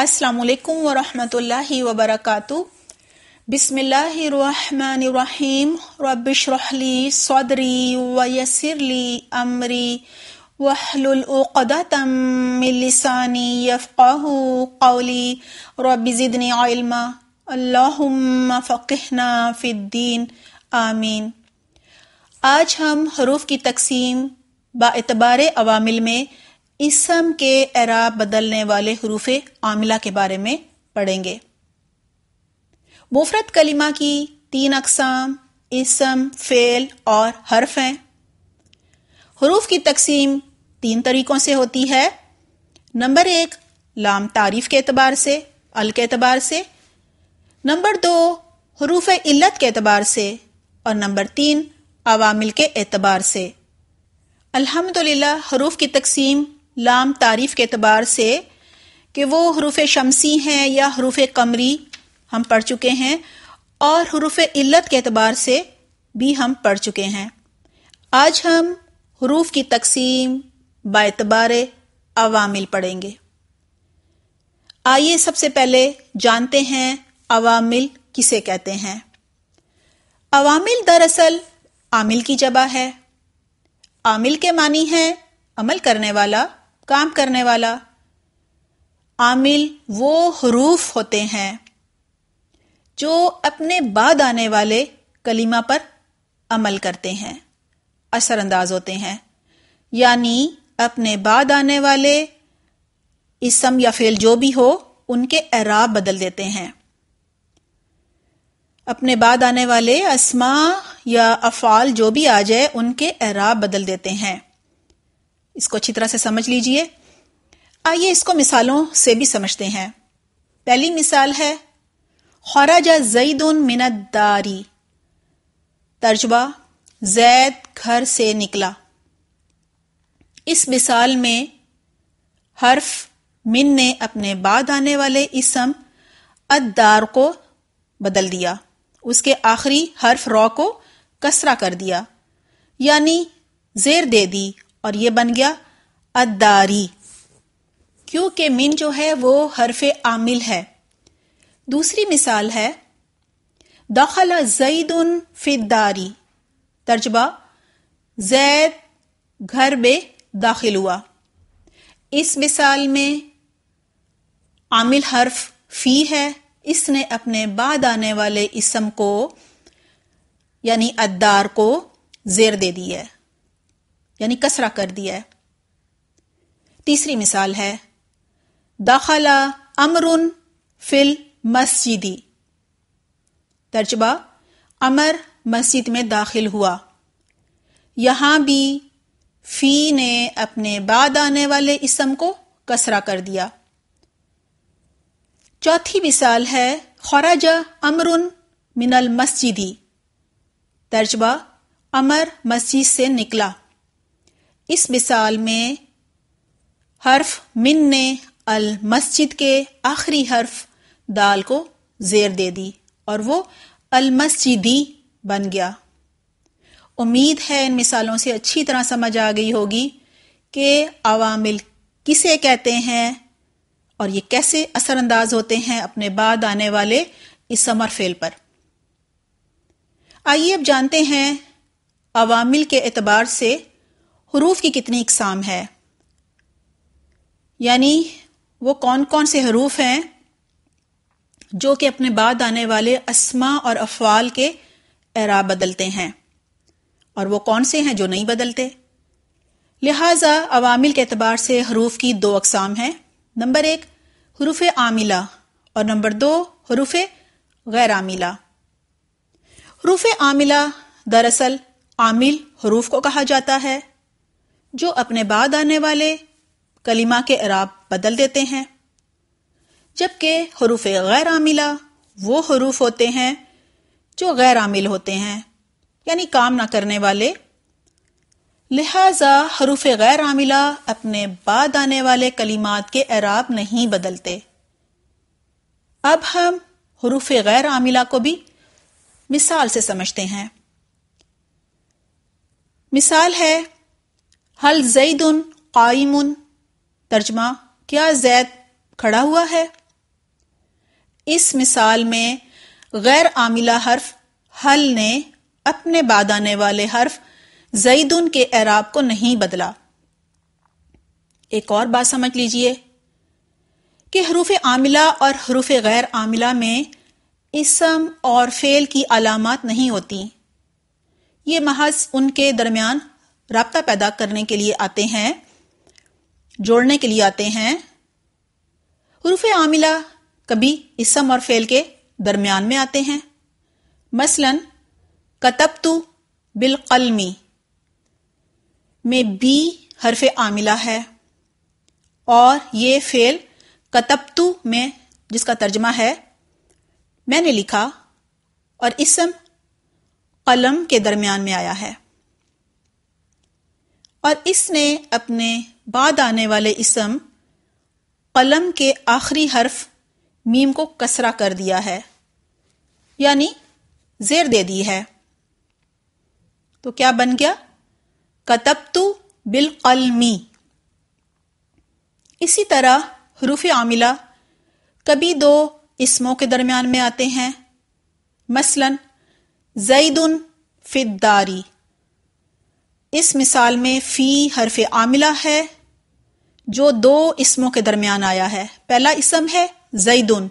السلام علیکم ورحمۃ اللہ وبرکاتہ بسم اللہ الرحمن الرحیم رب اشرح لی لی صدری ویسر امری من لسانی یفقهوا قولی رب زدنی علما اللهم فقهنا فی الدین آمین آج ہم حروف کی تقسیم با اعتبار عوامل میں اسم کے اعراب بدلنے والے حروف عاملہ کے بارے میں پڑھیں گے مفرت کلمہ کی تین اقسام اسم فعل اور حرف ہیں حروف کی تقسیم تین طریقوں سے ہوتی ہے نمبر ایک لام تعریف کے اعتبار سے ال کے اعتبار سے نمبر دو حروف علت کے اعتبار سے اور نمبر تین عوامل کے اعتبار سے الحمدللہ حروف کی تقسیم لام تعریف کے اعتبار سے کہ وہ حروف شمسی ہیں یا حروف قمری ہم پڑھ چکے ہیں اور حروف علت کے اعتبار سے بھی ہم پڑھ چکے ہیں آج ہم حروف کی تقسیم با اعتبار عوامل پڑھیں گے آئیے سب سے پہلے جانتے ہیں عوامل کسے کہتے ہیں عوامل دراصل عامل کی جبہ ہے عامل کے معنی ہیں عمل کرنے والا کام کرنے والا عامل وہ حروف ہوتے ہیں جو اپنے بعد آنے والے کلیمہ پر عمل کرتے ہیں اثر انداز ہوتے ہیں یعنی اپنے بعد آنے والے اسم یا فیل جو بھی ہو ان کے اعراب بدل دیتے ہیں اپنے بعد آنے والے اسما یا افعال جو بھی آ جائے ان کے اعراب بدل دیتے ہیں اس کو اچھی طرح سے سمجھ لیجئے آئیے اس کو مثالوں سے بھی سمجھتے ہیں پہلی مثال ہے خوراجہ زید زئی دین ترجمہ ترجبہ زید گھر سے نکلا اس مثال میں حرف من نے اپنے بعد آنے والے اسم ادار کو بدل دیا اس کے آخری حرف رو کو کسرا کر دیا یعنی زیر دے دی اور یہ بن گیا اداری کیونکہ من جو ہے وہ حرف عامل ہے دوسری مثال ہے ان فداری ترجبہ زید گھر بے داخل ہوا اس مثال میں عامل حرف فی ہے اس نے اپنے بعد آنے والے اسم کو یعنی ادار کو زیر دے دی ہے یعنی کسرا کر دیا ہے تیسری مثال ہے داخلہ امر فل مسجدی ترجبہ امر مسجد میں داخل ہوا یہاں بھی فی نے اپنے بعد آنے والے اسم کو کسرا کر دیا چوتھی مثال ہے خوراج امر من المسجدی ترجبہ امر مسجد سے نکلا اس مثال میں حرف من نے المسجد کے آخری حرف دال کو زیر دے دی اور وہ المسجدی بن گیا امید ہے ان مثالوں سے اچھی طرح سمجھ آ گئی ہوگی کہ عوامل کسے کہتے ہیں اور یہ کیسے اثر انداز ہوتے ہیں اپنے بعد آنے والے اس سمر فیل پر آئیے اب جانتے ہیں عوامل کے اعتبار سے حروف کی کتنی اقسام ہے یعنی وہ کون کون سے حروف ہیں جو کہ اپنے بعد آنے والے اسما اور افعال کے اعراب بدلتے ہیں اور وہ کون سے ہیں جو نہیں بدلتے لہذا عوامل کے اعتبار سے حروف کی دو اقسام ہیں نمبر ایک حروف عاملہ اور نمبر دو حروف غیر عاملہ حروف عاملہ دراصل عامل حروف کو کہا جاتا ہے جو اپنے بعد آنے والے کلمہ کے عراب بدل دیتے ہیں جبکہ حروف غیر عاملہ وہ حروف ہوتے ہیں جو غیر عامل ہوتے ہیں یعنی کام نہ کرنے والے لہذا حروف غیر عاملہ اپنے بعد آنے والے کلمات کے عراب نہیں بدلتے اب ہم حروف غیر عاملہ کو بھی مثال سے سمجھتے ہیں مثال ہے حل زید قائم ترجمہ کیا زید کھڑا ہوا ہے اس مثال میں غیر عاملہ حرف حل نے اپنے بعد آنے والے حرف زیدن ان کے اعراب کو نہیں بدلا ایک اور بات سمجھ لیجئے کہ حروف عاملہ اور حروف غیر عاملہ میں اسم اور فیل کی علامات نہیں ہوتی یہ محض ان کے درمیان رابطہ پیدا کرنے کے لیے آتے ہیں جوڑنے کے لیے آتے ہیں حروف عاملہ کبھی اسم اور فیل کے درمیان میں آتے ہیں مثلا کتب تو بالقلمی میں بی حرف عاملہ ہے اور یہ فعل تو میں جس کا ترجمہ ہے میں نے لکھا اور اسم قلم کے درمیان میں آیا ہے اور اس نے اپنے بعد آنے والے اسم قلم کے آخری حرف میم کو کسرا کر دیا ہے یعنی زیر دے دی ہے تو کیا بن گیا کتب تو بالقلمی اسی طرح حروف عاملہ کبھی دو اسموں کے درمیان میں آتے ہیں مثلا زیدن فداری فتداری اس مثال میں فی حرف عاملہ ہے جو دو اسموں کے درمیان آیا ہے پہلا اسم ہے زیدن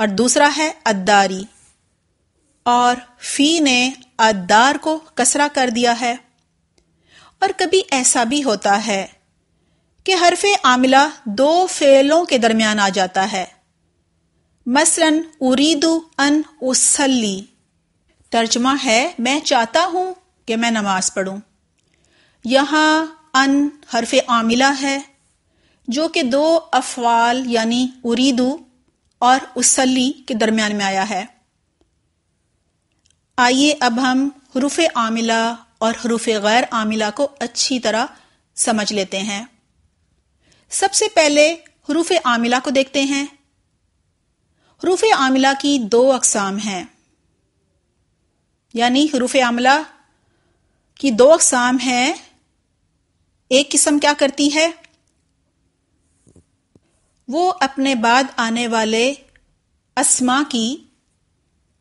اور دوسرا ہے اداری اور فی نے ادار کو کسرہ کر دیا ہے اور کبھی ایسا بھی ہوتا ہے کہ حرف عاملہ دو فعلوں کے درمیان آ جاتا ہے مثلا اریدو ان اسلی ترجمہ ہے میں چاہتا ہوں کہ میں نماز پڑھوں یہاں ان حرف عاملہ ہے جو کہ دو افوال یعنی اریدو اور اسلی کے درمیان میں آیا ہے آئیے اب ہم حروف عاملہ اور حروف غیر عاملہ کو اچھی طرح سمجھ لیتے ہیں سب سے پہلے حروف عاملہ کو دیکھتے ہیں حروف عاملہ کی دو اقسام ہیں یعنی حروف عاملہ کی دو اقسام ہیں ایک قسم کیا کرتی ہے وہ اپنے بعد آنے والے اسما کی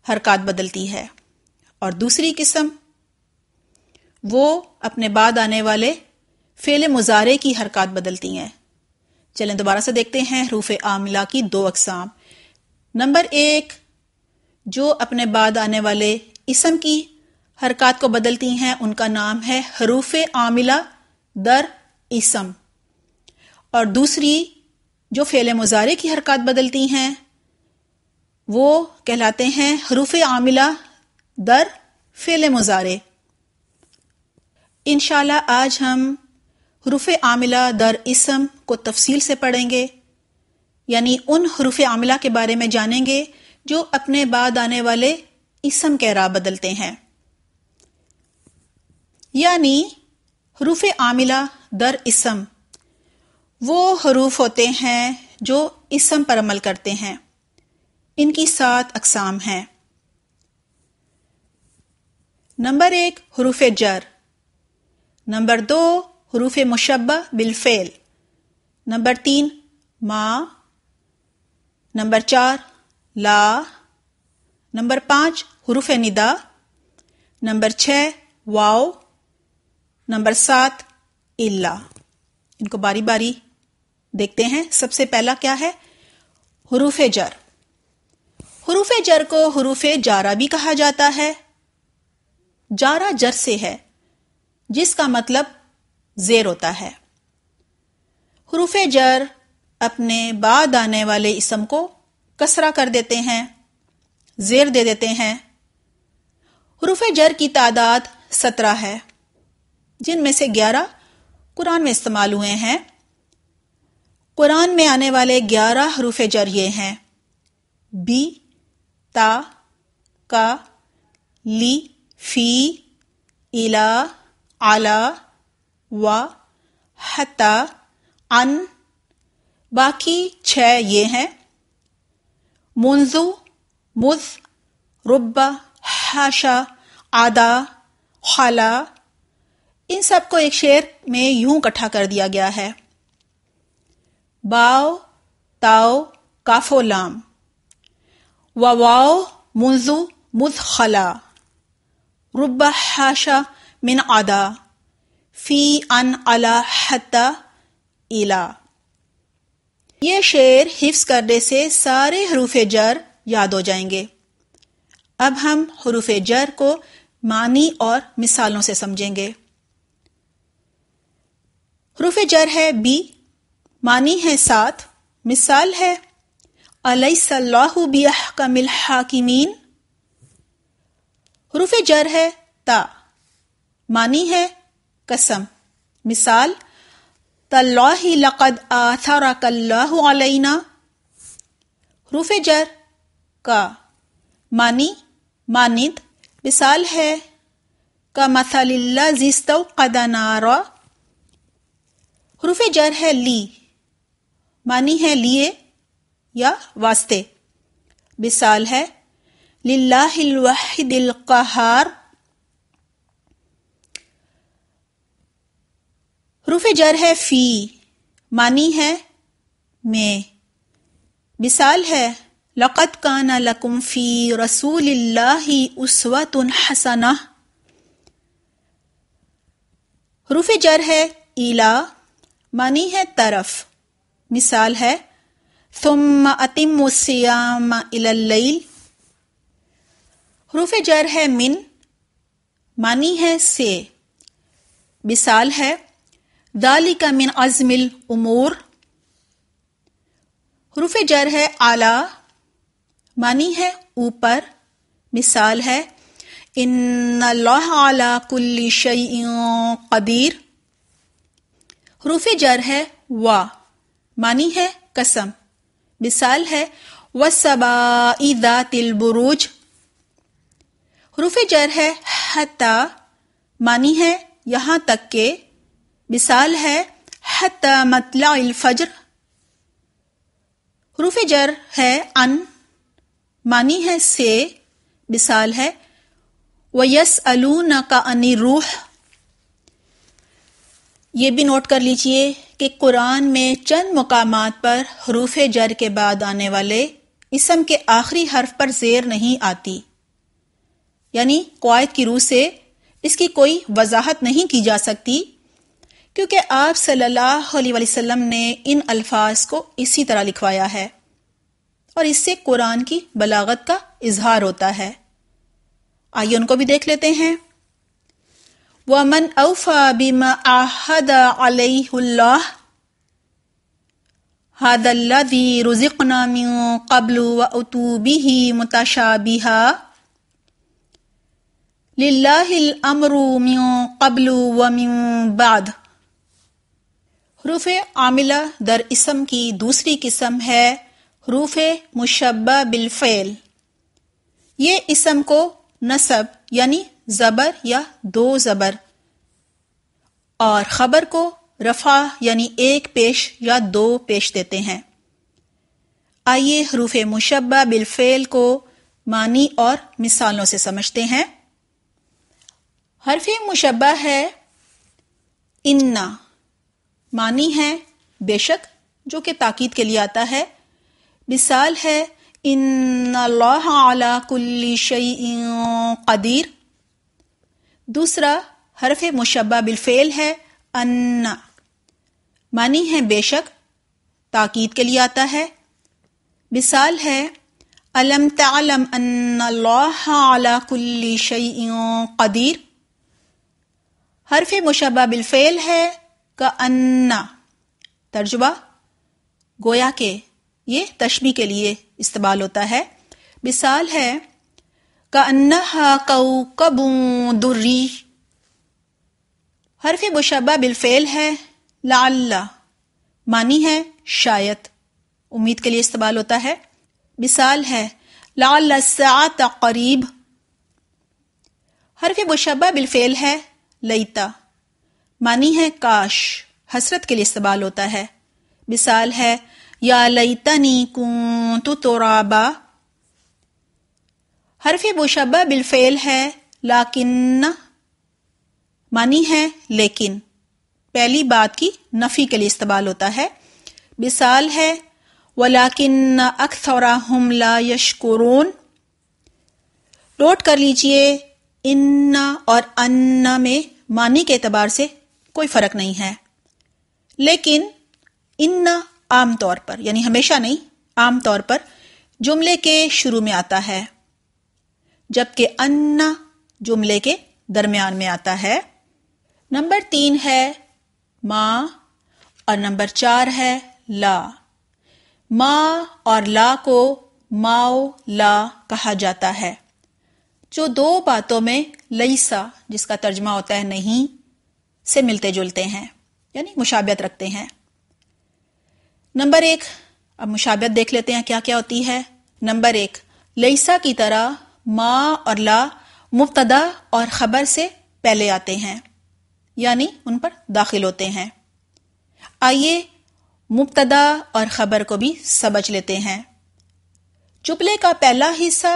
حرکات بدلتی ہے اور دوسری قسم وہ اپنے بعد آنے والے فعل مظاہرے کی حرکات بدلتی ہیں چلیں دوبارہ سے دیکھتے ہیں حروف عاملہ کی دو اقسام نمبر ایک جو اپنے بعد آنے والے اسم کی حرکات کو بدلتی ہیں ان کا نام ہے حروف عاملہ در اسم اور دوسری جو فیل مزارے کی حرکات بدلتی ہیں وہ کہلاتے ہیں حروف عاملہ در فیل مزارے انشاءاللہ آج ہم حروف عاملہ در اسم کو تفصیل سے پڑھیں گے یعنی ان حروف عاملہ کے بارے میں جانیں گے جو اپنے بعد آنے والے اسم کے راہ بدلتے ہیں یعنی حروف عاملہ در اسم وہ حروف ہوتے ہیں جو اسم پر عمل کرتے ہیں ان کی سات اقسام ہیں نمبر ایک حروف جر نمبر دو حروف مشبہ بالفعل نمبر تین ماں نمبر چار لا نمبر پانچ حروف ندا نمبر چھ واؤ نمبر سات الا ان کو باری باری دیکھتے ہیں سب سے پہلا کیا ہے حروف جر حروف جر کو حروف جارا بھی کہا جاتا ہے جارا جر سے ہے جس کا مطلب زیر ہوتا ہے حروف جر اپنے بعد آنے والے اسم کو کسرا کر دیتے ہیں زیر دے دیتے ہیں حروف جر کی تعداد سترہ ہے جن میں سے گیارہ قرآن میں استعمال ہوئے ہیں قرآن میں آنے والے گیارہ حروف جر یہ ہیں بی تا کا لی فی الا آلہ و حتا ان باقی چھ یہ ہیں منزو مز ربا حاشا آدا خالہ ان سب کو ایک شعر میں یوں کٹھا کر دیا گیا ہے باؤ تاؤ کاف لام واؤ منزو مز خلا رب حاشا من ادا فی ان الا الا یہ شعر حفظ کرنے سے سارے حروف جر یاد ہو جائیں گے اب ہم حروف جر کو معنی اور مثالوں سے سمجھیں گے روف جر ہے بی مانی ہے ساتھ مثال ہے علیہ صلاح بح کا ملح حروف جر ہے تا مانی ہے قسم مثال طلّہ اللہ علینا حروف جر کا مانی مانیت مثال ہے کا مثال اللہ زیستو قدا نارا حروف جر ہے لی معنی ہے لیے یا واسطے مثال ہے للہ الوحد القہار حروف جر ہے فی معنی ہے میں مثال ہے لقد کان لکم فی رسول اللہ اسوت حسنہ حروف جر ہے الہ منی ہے طرف مثال ہے ثم اتم و سیام اللیل حروف جر ہے من منی ہے سے مثال ہے دالی کا من عزم الامور حروف جر ہے اعلی منی ہے اوپر مثال ہے ان اللہ اعلیٰ کل شعیو قدیر حروف جر ہے وا مانی ہے قسم مثال ہے وسبا ذات البروج حروف جر ہے ہے یہاں تک کہ مثال ہے مطلع الفجر حروف جر ہے ان مانی ہے سے مثال ہے و یس الو نقا روح یہ بھی نوٹ کر لیجئے کہ قرآن میں چند مقامات پر حروف جر کے بعد آنے والے اسم کے آخری حرف پر زیر نہیں آتی یعنی قواعد کی روح سے اس کی کوئی وضاحت نہیں کی جا سکتی کیونکہ آپ صلی اللہ علیہ وسلم نے ان الفاظ کو اسی طرح لکھوایا ہے اور اس سے قرآن کی بلاغت کا اظہار ہوتا ہے آئیے ان کو بھی دیکھ لیتے ہیں ومن اوفا بما آحد علیہ اللہ حد اللہ من قبل قبل حروف عاملہ در اسم کی دوسری قسم ہے حروف مشبہ بالفعل یہ اسم کو نصب یعنی زبر یا دو زبر اور خبر کو رفع یعنی ایک پیش یا دو پیش دیتے ہیں آئیے حروف مشبہ بالفعل کو معنی اور مثالوں سے سمجھتے ہیں حرف مشبہ ہے انا معنی ہے بے شک جو کہ تاکید کے لیے آتا ہے مثال ہے ان اللہ کلی شعی قدیر دوسرا حرف مشبہ بالفعل ہے انا معنی ہے بے شک تاکید کے لیے آتا ہے مثال ہے علم تعلم ان اللہ کل شعیوں قدیر حرف مشبہ بالفعل ہے کا انا ترجمہ گویا کہ یہ تشبی کے لیے استعمال ہوتا ہے مثال ہے انح کب حرف بشبہ بالفعل ہے لال مانی ہے شاید امید کے لیے استعمال ہوتا ہے مثال ہے لعل الساعت قریب حرف بشبہ بالفعل ہے لیتا مانی ہے کاش حسرت کے لیے استعمال ہوتا ہے مثال ہے یا لیتنی کنت ترابا حرف مشبہ بالفعل ہے لاکن مانی ہے لیکن پہلی بات کی نفی کے لیے استعمال ہوتا ہے مثال ہے ولاکن لاکن یشکرون نوٹ کر نوٹ ان اور ان میں معنی کے اعتبار سے کوئی فرق نہیں ہے لیکن ان عام طور پر یعنی ہمیشہ نہیں عام طور پر جملے کے شروع میں آتا ہے جبکہ ان جملے کے درمیان میں آتا ہے نمبر تین ہے ماں اور نمبر چار ہے لا ماں اور لا کو ماؤ لا کہا جاتا ہے جو دو باتوں میں لئیسا جس کا ترجمہ ہوتا ہے نہیں سے ملتے جلتے ہیں یعنی مشابت رکھتے ہیں نمبر ایک اب مشابت دیکھ لیتے ہیں کیا کیا ہوتی ہے نمبر ایک لئیسا کی طرح ما اور لا مبتدا اور خبر سے پہلے آتے ہیں یعنی ان پر داخل ہوتے ہیں آئیے مبتدا اور خبر کو بھی سمجھ لیتے ہیں چپلے کا پہلا حصہ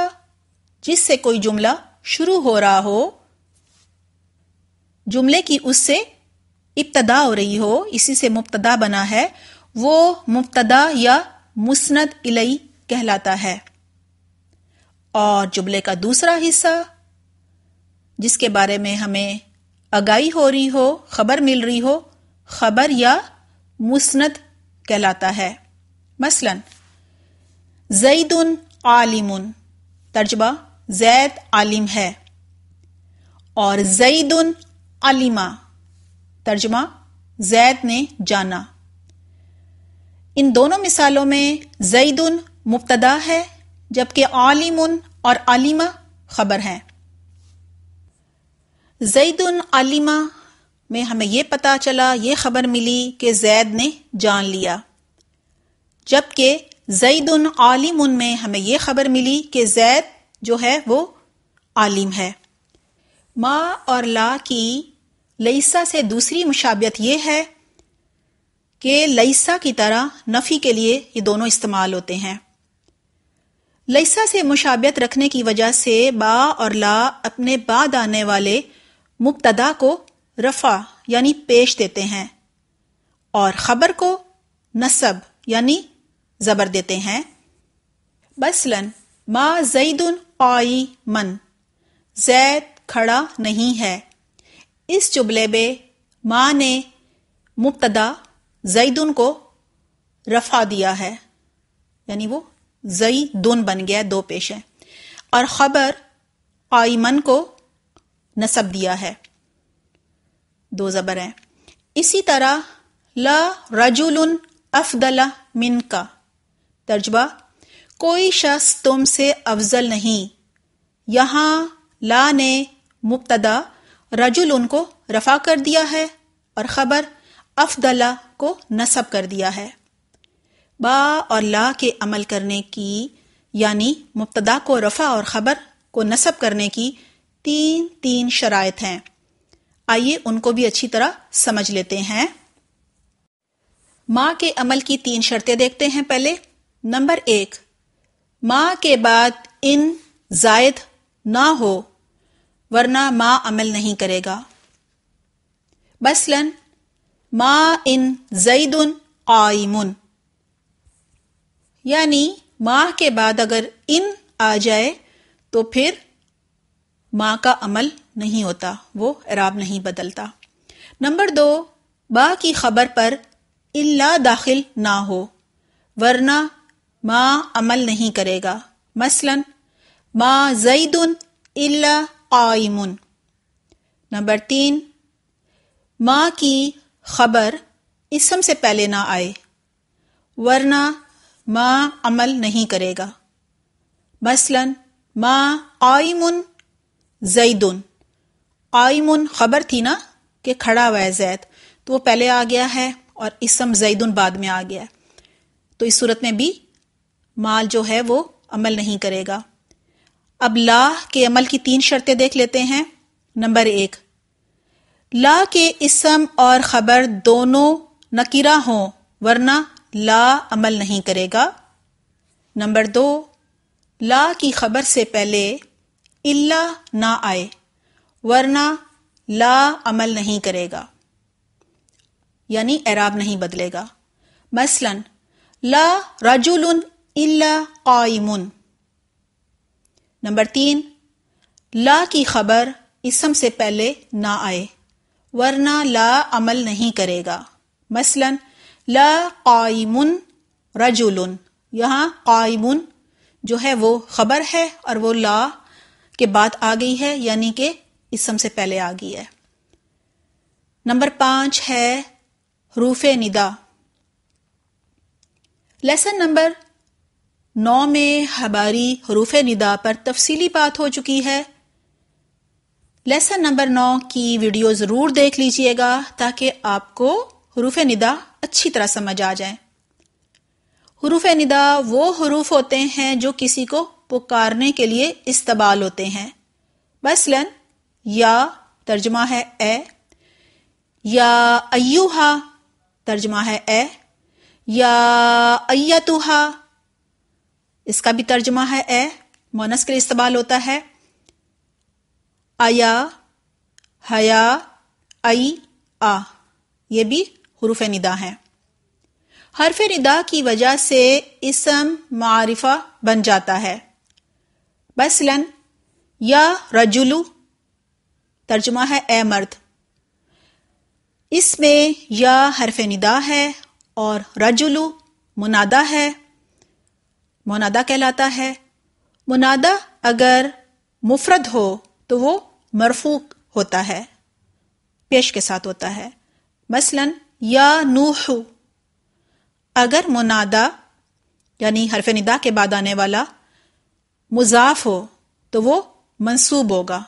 جس سے کوئی جملہ شروع ہو رہا ہو جملے کی اس سے ابتدا ہو رہی ہو اسی سے مبتدا بنا ہے وہ مبتدا یا مسند الئی کہلاتا ہے اور جبلے کا دوسرا حصہ جس کے بارے میں ہمیں آگاہی ہو رہی ہو خبر مل رہی ہو خبر یا مسنت کہلاتا ہے مثلا زید عالم ترجمہ زید عالم ہے اور زید علیما ترجمہ زید نے جانا ان دونوں مثالوں میں زید مبتدا ہے جبکہ عالم اور علیمہ خبر ہیں زید علیمہ میں ہمیں یہ پتہ چلا یہ خبر ملی کہ زید نے جان لیا جبکہ زید عالم ان میں ہمیں یہ خبر ملی کہ زید جو ہے وہ عالم ہے ما اور لا کی لئیسا سے دوسری مشابت یہ ہے کہ لئیسا کی طرح نفی کے لیے یہ دونوں استعمال ہوتے ہیں لئیسا سے مشابت رکھنے کی وجہ سے با اور لا اپنے بعد آنے والے مبتدا کو رفع یعنی پیش دیتے ہیں اور خبر کو نصب یعنی زبر دیتے ہیں مثلاً ما زید قائی من زید کھڑا نہیں ہے اس چبلے میں ماں نے مبتدا زیدن کو رفع دیا ہے یعنی وہ زئی دون بن گیا دو پیشے اور خبر آئی کو نصب دیا ہے دو زبر ہیں اسی طرح لا رجول افضل من کا ترجبہ کوئی شخص تم سے افضل نہیں یہاں لا نے مبتدا رجل ان کو رفع کر دیا ہے اور خبر افدلا کو نصب کر دیا ہے با اور لا کے عمل کرنے کی یعنی مبتدا کو رفع اور خبر کو نصب کرنے کی تین تین شرائط ہیں آئیے ان کو بھی اچھی طرح سمجھ لیتے ہیں ماں کے عمل کی تین شرطیں دیکھتے ہیں پہلے نمبر ایک ماں کے بعد ان زائد نہ ہو ورنہ ماں عمل نہیں کرے گا مثلاً ماں ان زعد ان یعنی ماہ کے بعد اگر ان آ جائے تو پھر ماں کا عمل نہیں ہوتا وہ اعراب نہیں بدلتا نمبر دو با کی خبر پر اللہ داخل نہ ہو ورنہ ماں عمل نہیں کرے گا مثلا ما زید اللہ قائمن نمبر تین ماں کی خبر اسم سے پہلے نہ آئے ورنہ ماں عمل نہیں کرے گا مثلا ماں آئمن زید آئمن خبر تھی نا کہ کھڑا ہوا ہے زید تو وہ پہلے آ گیا ہے اور اسم زید بعد میں آ گیا ہے تو اس صورت میں بھی مال جو ہے وہ عمل نہیں کرے گا اب لا کے عمل کی تین شرطیں دیکھ لیتے ہیں نمبر ایک لا کے اسم اور خبر دونوں نکیرہ ہوں ورنہ لا عمل نہیں کرے گا نمبر دو لا کی خبر سے پہلے اللہ نہ آئے ورنہ لا عمل نہیں کرے گا یعنی اعراب نہیں بدلے گا مثلا لا رجل اللہ قائم نمبر تین لا کی خبر اسم سے پہلے نہ آئے ورنہ لا عمل نہیں کرے گا مثلاً لا قائمن رجولن یہاں قائمن جو ہے وہ خبر ہے اور وہ لا کے بعد آ گئی ہے یعنی کہ اسم سے پہلے آ گئی ہے نمبر پانچ ہے روف ندا لیسن نمبر نو میں ہماری حروف ندا پر تفصیلی بات ہو چکی ہے لیسن نمبر نو کی ویڈیو ضرور دیکھ لیجئے گا تاکہ آپ کو حروف ندا اچھی طرح سمجھ آ جائیں حروف ندا وہ حروف ہوتے ہیں جو کسی کو پکارنے کے لیے استبال ہوتے ہیں بس لن یا ترجمہ ہے اے یا ایوہا ترجمہ ہے اے یا ایتوہا اس کا بھی ترجمہ ہے اے مونس کے لیے استبال ہوتا ہے آیا ای آ یہ بھی حروف ندا ہیں حرف ندا کی وجہ سے اسم معارفہ بن جاتا ہے مثلاً یا رجولو ترجمہ ہے اے مرد اس میں یا حرف ندا ہے اور رجولو منادا ہے منادا کہلاتا ہے منادا اگر مفرد ہو تو وہ مرفوق ہوتا ہے پیش کے ساتھ ہوتا ہے مثلاً یا نوح اگر منادا یعنی حرف ندا کے بعد آنے والا مضاف ہو تو وہ منصوب ہوگا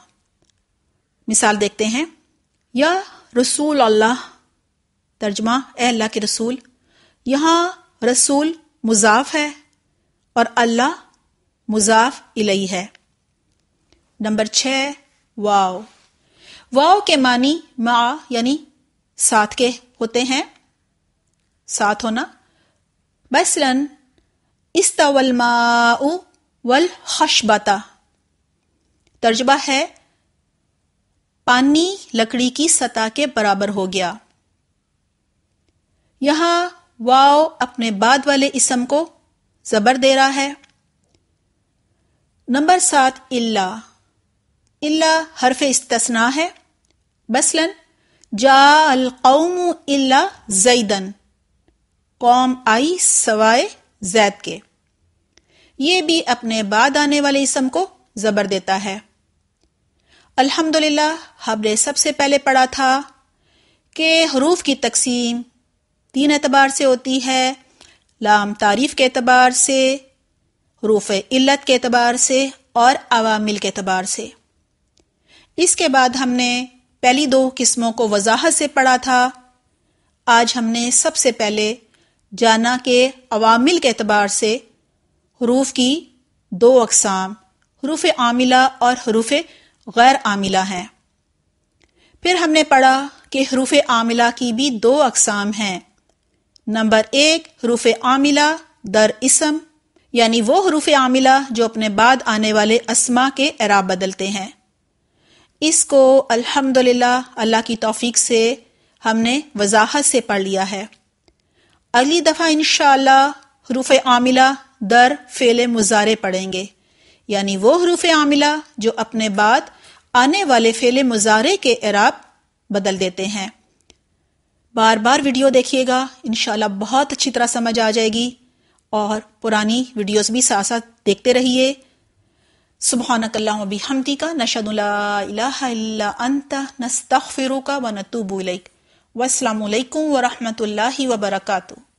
مثال دیکھتے ہیں یا رسول اللہ ترجمہ اے اللہ کے رسول یہاں رسول مضاف ہے اور اللہ مضاف الہی ہے نمبر چھ واؤ واؤ کے معنی ما یعنی ساتھ کے ہوتے ہیں ساتھ ہونا بسرن استاولما وش والخشبتا ترجمہ ہے پانی لکڑی کی سطح کے برابر ہو گیا یہاں واؤ اپنے بعد والے اسم کو زبر دے رہا ہے نمبر سات اللہ اللہ حرف استثنا ہے بسلن جا القوم الا زیدن قوم آئی سوائے زید کے یہ بھی اپنے بعد آنے والے اسم کو زبر دیتا ہے الحمد ہم نے سب سے پہلے پڑھا تھا کہ حروف کی تقسیم تین اعتبار سے ہوتی ہے لام تعریف کے اعتبار سے حروف علت کے اعتبار سے اور عوامل کے اعتبار سے اس کے بعد ہم نے پہلی دو قسموں کو وضاحت سے پڑھا تھا آج ہم نے سب سے پہلے جانا کہ عوامل کے اعتبار سے حروف کی دو اقسام حروف عاملہ اور حروف غیر عاملہ ہیں پھر ہم نے پڑھا کہ حروف عاملہ کی بھی دو اقسام ہیں نمبر ایک حروف عاملہ در اسم یعنی وہ حروف عاملہ جو اپنے بعد آنے والے اسما کے اعراب بدلتے ہیں اس کو الحمد اللہ کی توفیق سے ہم نے وضاحت سے پڑھ لیا ہے اگلی دفعہ انشاءاللہ حروف عاملہ در فعل مزارے پڑھیں گے یعنی وہ حروف عاملہ جو اپنے بعد آنے والے فعل مزارے کے عراب بدل دیتے ہیں بار بار ویڈیو دیکھیے گا انشاءاللہ بہت اچھی طرح سمجھ آ جائے گی اور پرانی ویڈیوز بھی ساتھ ساتھ دیکھتے رہیے سبحانک اللہ و لا صبح الا انت کا و نت و السلام علیکم و رحمۃ اللہ وبرکاتہ